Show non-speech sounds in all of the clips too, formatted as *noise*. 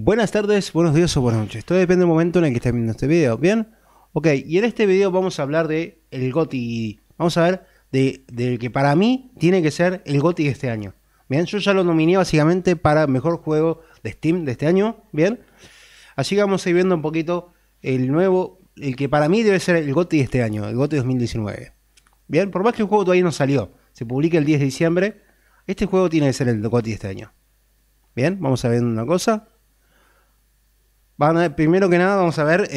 Buenas tardes, buenos días o buenas noches. Todo depende del momento en el que estén viendo este video, ¿bien? Ok, y en este video vamos a hablar de el GOTI. Vamos a ver del que para mí tiene que ser el GOTI de este año. Bien, yo ya lo nominé básicamente para mejor juego de Steam de este año, ¿bien? Así que vamos a ir viendo un poquito el nuevo, el que para mí debe ser el GOTI de este año, el GOTI 2019. Bien, por más que el juego todavía no salió, se publica el 10 de diciembre, este juego tiene que ser el GOTI de este año. Bien, vamos a ver una cosa primero que nada, vamos a ver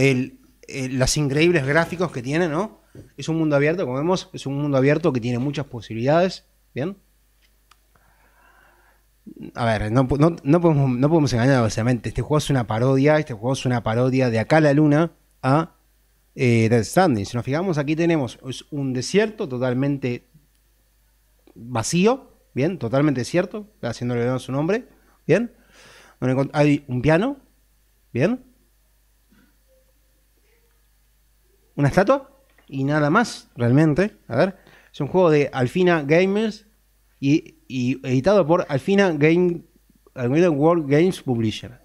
las increíbles gráficos que tiene, ¿no? Es un mundo abierto, como vemos, es un mundo abierto que tiene muchas posibilidades, ¿bien? A ver, no, no, podemos, engañar, básicamente. Este juego es una parodia, este juego es una parodia de acá la luna a eh, Death Standing. Si nos fijamos, aquí tenemos es un desierto totalmente vacío, ¿bien? Totalmente desierto, haciéndole su nombre, ¿bien? Hay un piano, ¿Bien? Una estatua y nada más, realmente. A ver, es un juego de Alfina Gamers y, editado por Alfina Game, Alfina World Games Publisher.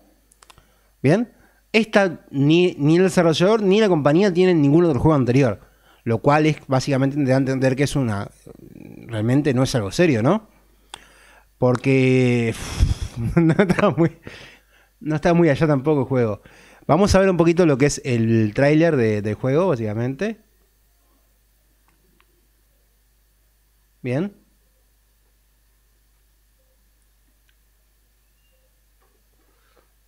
¿Bien? Esta ni, el desarrollador ni la compañía tienen ningún otro juego anterior. Lo cual es básicamente de entender que es una. Realmente no es algo serio, ¿no? Porque. *laughs* no está muy. No está muy allá tampoco el juego. Vamos a ver un poquito lo que es el trailer de, del juego, básicamente. Bien.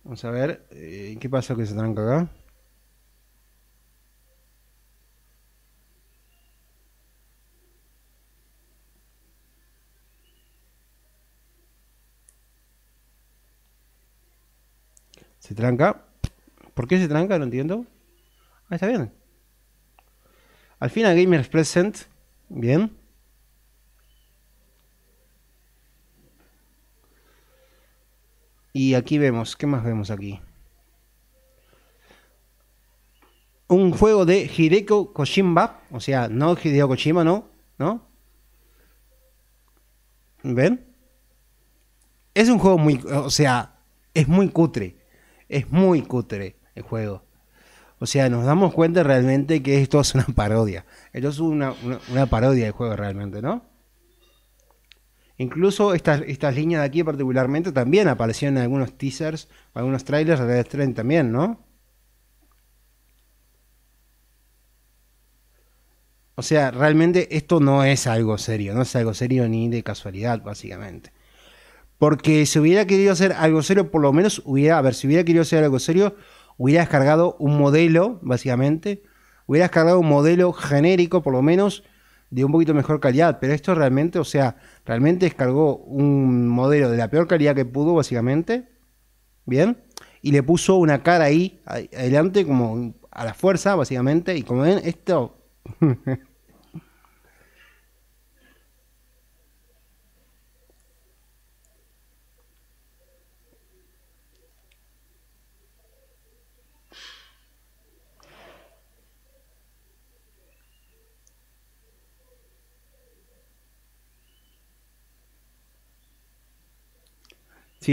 Vamos a ver. Eh, ¿Qué pasa que se tranca acá? Se tranca. ¿Por qué se tranca? No entiendo. Ah, está bien. Al final Gamers Present. Bien. Y aquí vemos, ¿qué más vemos aquí? Un juego de Hideko Kojima, o sea, no Hideo Koshima, no, ¿no? ¿Ven? Es un juego muy, o sea, es muy cutre. Es muy cutre el juego. O sea, nos damos cuenta realmente que esto es una parodia. Esto es una, parodia del juego realmente, ¿no? Incluso estas, estas líneas de aquí particularmente también aparecieron en algunos teasers, algunos trailers de Death también, ¿no? O sea, realmente esto no es algo serio, no es algo serio ni de casualidad, básicamente. Porque si hubiera querido hacer algo serio, por lo menos hubiera, a ver, si hubiera querido hacer algo serio, hubiera descargado un modelo, básicamente. Hubiera descargado un modelo genérico, por lo menos, de un poquito mejor calidad. Pero esto realmente, o sea, realmente descargó un modelo de la peor calidad que pudo, básicamente. Bien. Y le puso una cara ahí, adelante, como a la fuerza, básicamente. Y como ven, esto *laughs*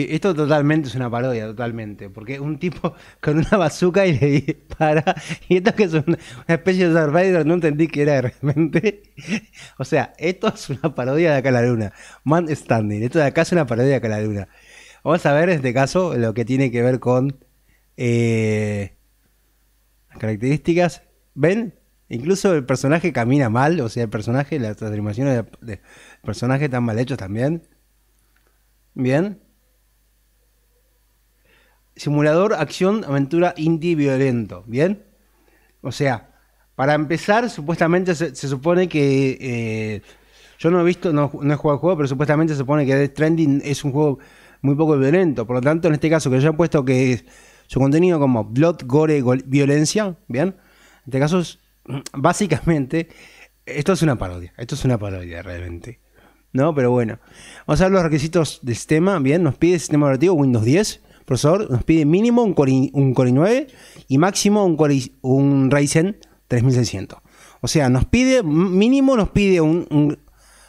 esto totalmente es una parodia, totalmente. Porque un tipo *laughs* con una bazooka y le dispara. Y esto que es una, especie de Survivor, no entendí que era realmente *laughs* O sea, esto es una parodia de acá la luna. Man Standing. Esto de acá es una parodia de acá la luna. Vamos a ver en este caso lo que tiene que ver con eh, las características. ¿Ven? Incluso el personaje camina mal, o sea, el personaje, las animaciones de personaje están mal hechos también. Bien simulador, acción, aventura indie violento, ¿bien? O sea, para empezar, supuestamente se, supone que... Eh, yo no he visto, no, he jugado el juego, pero supuestamente se supone que Death Trending es un juego muy poco violento. Por lo tanto, en este caso que yo he puesto que su contenido como blood, gore, violencia, ¿bien? En este caso, *clears throat* básicamente, esto es una parodia. Esto es una parodia realmente. ¿No? Pero bueno. Vamos a ver los requisitos de sistema, ¿bien? Nos pide sistema operativo Windows 10 procesador nos pide mínimo un Core, i9 y máximo un, Ryzen 3600. O sea, nos pide, mínimo nos pide un,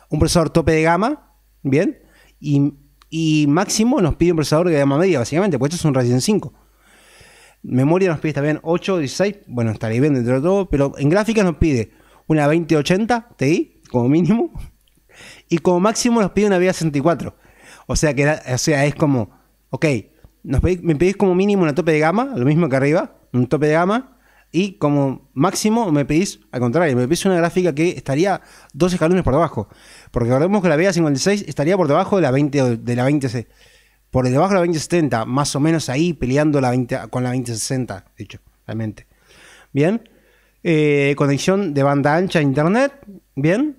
un, procesador tope de gama, ¿bien? Y, máximo nos pide un procesador de gama media, básicamente, pues esto es un Ryzen 5. Memoria nos pide también 8, 16, bueno, estaría bien dentro de todo, pero en gráficas nos pide una 2080 Ti, como mínimo, y como máximo nos pide una VIA 64. O sea, que, o sea, es como, ok, me pedís como mínimo una tope de gama, lo mismo que arriba, un tope de gama, y como máximo me pedís, al contrario, me pedís una gráfica que estaría dos escalones por debajo. Porque recordemos que la Vega 56 estaría por debajo de la 20 de la 20C. Por debajo de la 2070, más o menos ahí peleando la 20, con la 2060, de hecho, realmente. Bien. Eh, conexión de banda ancha a internet. Bien.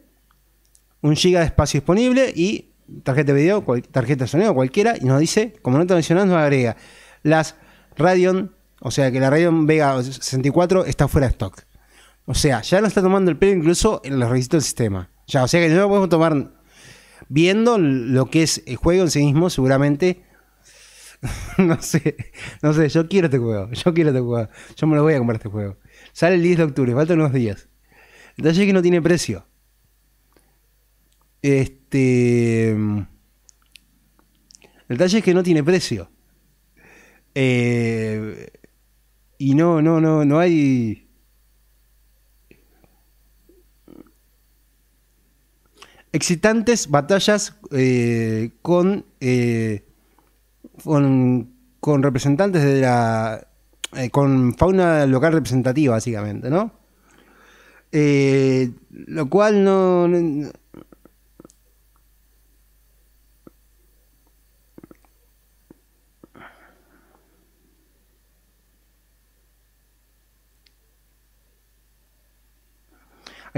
Un giga de espacio disponible y tarjeta de video, tarjeta de sonido, cualquiera, y nos dice, como no te mencionando, nos agrega las Radeon, o sea que la Radeon Vega 64 está fuera de stock. O sea, ya lo está tomando el pelo incluso en los registros del sistema. Ya, o sea que no lo podemos tomar viendo lo que es el juego en sí mismo, seguramente. *laughs* no sé, no sé, yo quiero este juego, yo quiero este juego, yo me lo voy a comprar este juego. Sale el 10 de octubre, faltan unos días. entonces es que no tiene precio. Este. El detalle es que no tiene precio. Eh, y no, no, no, no hay. Excitantes batallas eh, eh, con, con, representantes de la. con fauna local representativa, básicamente, ¿no? lo cual no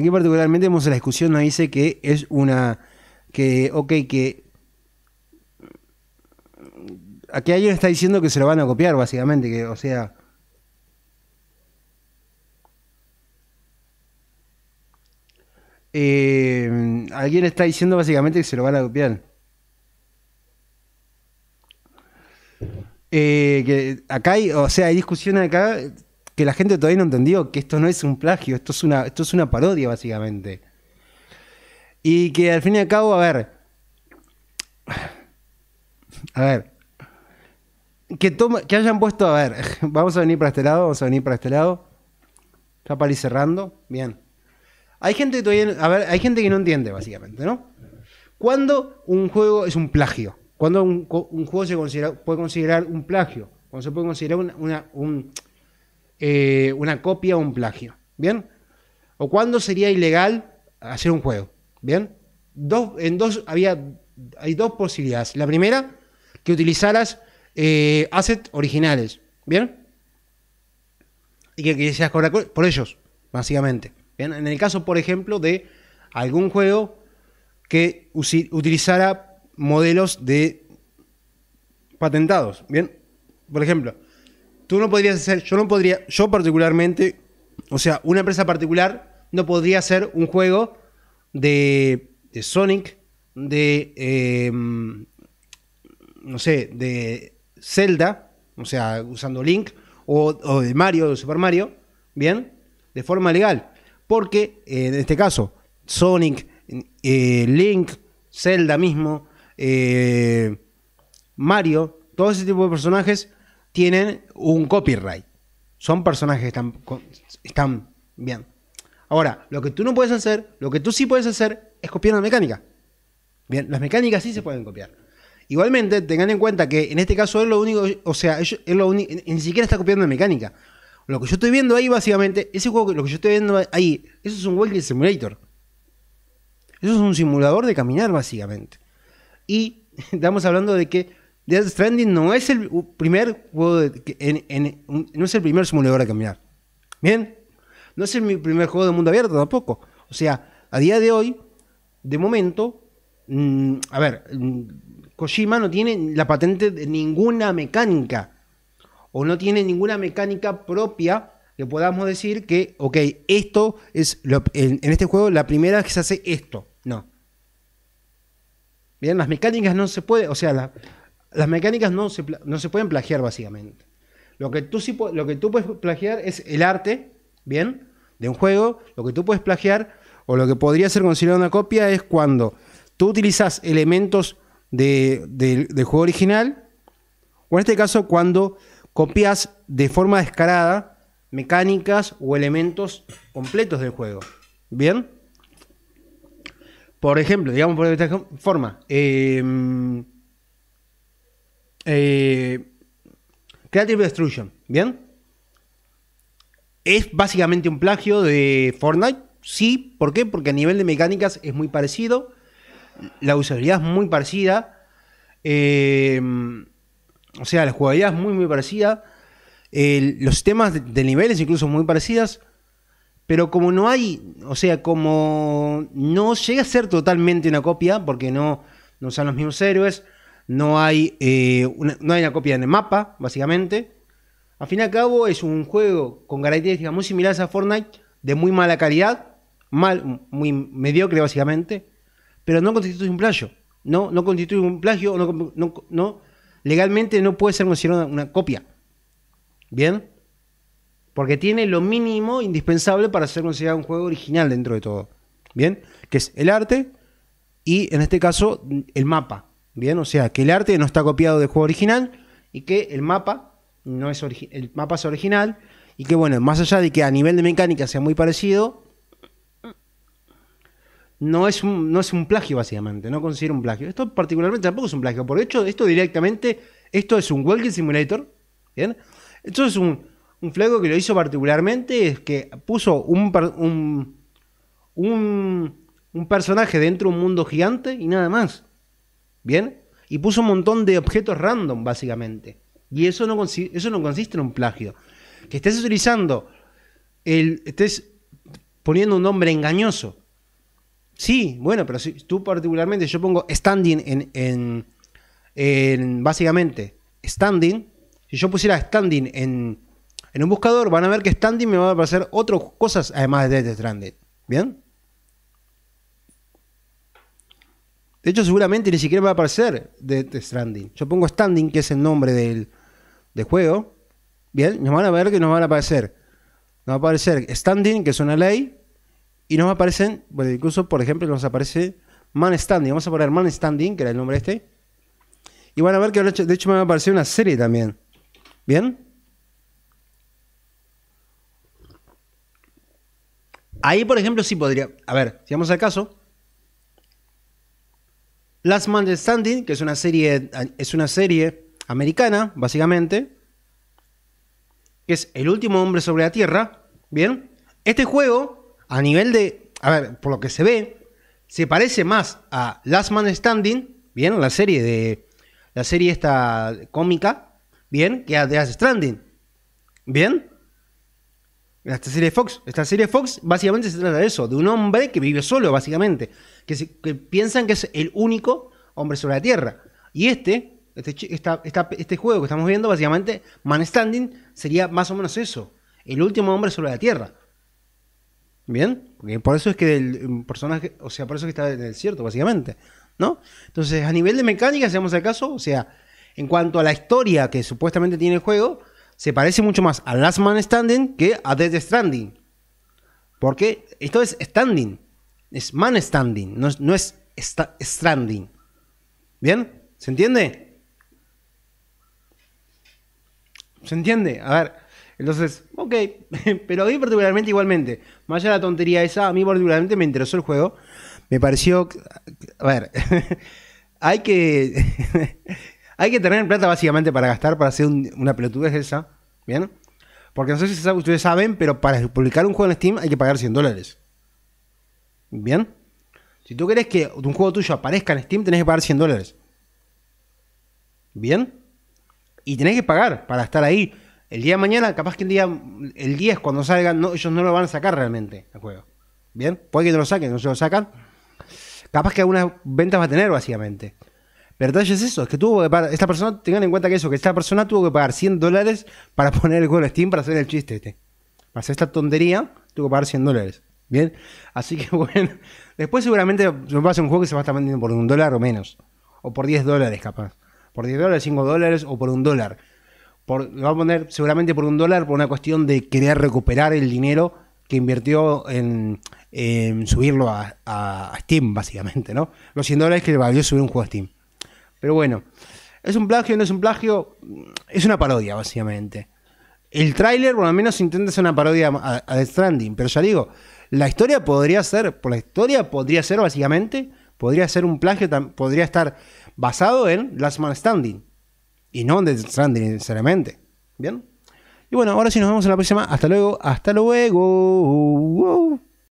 Aquí particularmente vemos la discusión, nos dice que es una, que, ok, que... Aquí alguien está diciendo que se lo van a copiar, básicamente, que, o sea... Eh, alguien está diciendo básicamente que se lo van a copiar. Eh, acá hay, o sea, hay discusión acá que la gente todavía no entendió que esto no es un plagio, esto es una, esto es una parodia básicamente. Y que al fin y al cabo, a ver, a ver, que, toma, que hayan puesto, a ver, *laughs* vamos a venir para este lado, vamos a venir para este lado, ya para ir cerrando, bien. Hay gente todavía, a ver, hay gente que no entiende básicamente, ¿no? ¿Cuándo un juego es un plagio? ¿Cuándo un, juego se puede considerar un plagio? ¿Cuándo se puede considerar una, un, eh, una copia o un plagio. ¿Bien? ¿O cuándo sería ilegal hacer un juego? ¿Bien? Dos, en dos, había, hay dos posibilidades. La primera, que utilizaras eh, assets originales. ¿Bien? Y que quisieras cobrar por ellos, básicamente. En el caso, por ejemplo, de algún juego que utilizara modelos de patentados. ¿Bien? Por ejemplo, Tú no podrías hacer, yo no podría, yo particularmente, o sea, una empresa particular no podría hacer un juego de, Sonic, de, em, no sé, de Zelda, o sea, usando Link, o, de Mario, de Super Mario, ¿bien? De forma legal. Porque eh, en este caso, Sonic, eh, Link, Zelda mismo, eh, Mario, todo ese tipo de personajes tienen un copyright. Son personajes que están, están bien. Ahora, lo que tú no puedes hacer, lo que tú sí puedes hacer, es copiar la mecánica. Bien, las mecánicas sí se pueden copiar. Igualmente, tengan en cuenta que en este caso es lo único, o sea, es lo único, ni siquiera está copiando mecánica. Lo que yo estoy viendo ahí, básicamente, ese juego, lo que yo estoy viendo ahí, eso es un walking simulator. Eso es un simulador de caminar, básicamente. Y *laughs* estamos hablando de que Death Stranding no es el primer juego de, no es el primer simulador a cambiar. Bien, no es el primer juego de mundo abierto tampoco. O sea, a día de hoy, de momento, mm, a ver, mm, Kojima no tiene la patente de ninguna mecánica o no tiene ninguna mecánica propia que podamos decir que, ok, esto es, en, este juego la primera que se hace esto. No. Bien, las mecánicas no se pueden... o sea, la, las mecánicas no se, no se pueden plagiar básicamente. Lo que, tú lo que tú puedes plagiar es el arte, ¿bien? De un juego. Lo que tú puedes plagiar, o lo que podría ser considerado una copia, es cuando tú utilizas elementos de, del juego original, o en este caso cuando copias de forma descarada mecánicas o elementos completos del juego. ¿Bien? Por ejemplo, digamos por esta forma, em, eh, Creative Destruction, ¿bien? Es básicamente un plagio de Fortnite, sí, ¿por qué? Porque a nivel de mecánicas es muy parecido, la usabilidad es muy parecida, eh, o sea, la jugabilidad es muy, muy parecida, los temas de, niveles incluso muy parecidas, pero como no hay, o sea, como no llega a ser totalmente una copia, porque no, no son los mismos héroes, no hay, eh, una, no hay una copia en el mapa, básicamente. Al fin y al cabo es un juego con características muy similares a Fortnite, de muy mala calidad, mal, muy mediocre básicamente, pero no constituye un plagio. No, no constituye un plagio, no, legalmente no puede ser considerado una, una copia. ¿Bien? Porque tiene lo mínimo indispensable para ser considerado un juego original dentro de todo. ¿Bien? Que es el arte y en este caso el mapa Bien, o sea, que el arte no está copiado del juego original y que el mapa no es el mapa es original y que bueno, más allá de que a nivel de mecánica sea muy parecido, no es un, no es un plagio básicamente, no considero un plagio. Esto particularmente tampoco es un plagio, por hecho, esto directamente, esto es un Walking Simulator, ¿bien? Esto es un, un flaco que lo hizo particularmente, es que puso un, un, un, un personaje dentro de un mundo gigante y nada más. ¿Bien? Y puso un montón de objetos random, básicamente. Y eso no, eso no consiste en un plagio. Que estés utilizando, el, estés poniendo un nombre engañoso. Sí, bueno, pero si tú particularmente, yo pongo standing en, en, básicamente, standing. Si yo pusiera standing en, en un buscador, van a ver que standing me va a aparecer otras cosas además de Death Stranded. ¿Bien? De hecho, seguramente ni siquiera va a aparecer de, Stranding. Yo pongo Standing, que es el nombre del, juego. Bien, nos van a ver que nos van a aparecer. Nos va a aparecer Standing, que es una ley. Y nos aparecen, bueno, incluso, por ejemplo, nos aparece Man Standing. Vamos a poner Man Standing, que era el nombre este. Y van a ver que de hecho me va a aparecer una serie también. ¿Bien? Ahí, por ejemplo, sí podría. A ver, si vamos al caso. Last Man Standing, que es una serie, es una serie americana, básicamente, que es El último hombre sobre la Tierra, ¿bien? Este juego, a nivel de, a ver, por lo que se ve, se parece más a Last Man Standing, ¿bien? La serie de, la serie esta cómica, ¿bien? Que a The Last Stranding, ¿bien? Esta serie de Fox. Esta serie Fox básicamente se trata de eso, de un hombre que vive solo, básicamente. Que, piensan que es el único hombre sobre la Tierra. Y este, este, este juego que estamos viendo, básicamente, Man Standing, sería más o menos eso. El último hombre sobre la Tierra. ¿Bien? por eso es que el personaje, o sea, por eso que está en el desierto, básicamente. ¿No? Entonces, a nivel de mecánica, si vamos caso, o sea, en cuanto a la historia que supuestamente tiene el juego, se parece mucho más a Last Man Standing que a Death Stranding. Porque esto es standing. Es man standing. No es, stranding. ¿Bien? ¿Se entiende? ¿Se entiende? A ver. Entonces, ok. *laughs* Pero a mí particularmente igualmente. Más allá de la tontería esa, a mí particularmente me interesó el juego. Me pareció... A ver. *laughs* hay que... *laughs* Hay que tener plata básicamente para gastar, para hacer un, una pelotudez esa. ¿Bien? Porque no sé si ustedes saben, pero para publicar un juego en Steam hay que pagar 100 dólares. ¿Bien? Si tú querés que un juego tuyo aparezca en Steam, tenés que pagar 100 dólares. ¿Bien? Y tenés que pagar para estar ahí. El día de mañana, capaz que el día, el 10 cuando salgan, ellos no lo van a sacar realmente el juego. ¿Bien? Puede que no lo saquen, no se lo sacan. Capaz que algunas ventas va a tener, básicamente. Verdad es eso, es que tuvo que pagar, esta persona, tengan en cuenta que eso, que esta persona tuvo que pagar 100 dólares para poner el juego en Steam para hacer el chiste este. Para hacer esta tontería, tuvo que pagar 100 dólares. Bien, así que *laughs* bueno, después seguramente va a hacer un juego que se va a estar vendiendo por un dólar o menos, o por 10 dólares capaz, por 10 dólares, 5 dólares o por un dólar. lo va a poner seguramente por un dólar por una cuestión de querer recuperar el dinero que invirtió en, subirlo a, Steam, básicamente, ¿no? Los 100 dólares que le valió subir un juego a Steam. Pero bueno, es un plagio, no es un plagio, es una parodia básicamente. El tráiler, por al menos, intenta ser una parodia a, a Stranding, pero ya digo, la historia podría ser, por la historia podría ser básicamente, podría ser un plagio, podría estar basado en Last Man Standing y no en The Stranding necesariamente. ¿Bien? Y bueno, ahora sí nos vemos en la próxima. Hasta luego, hasta luego.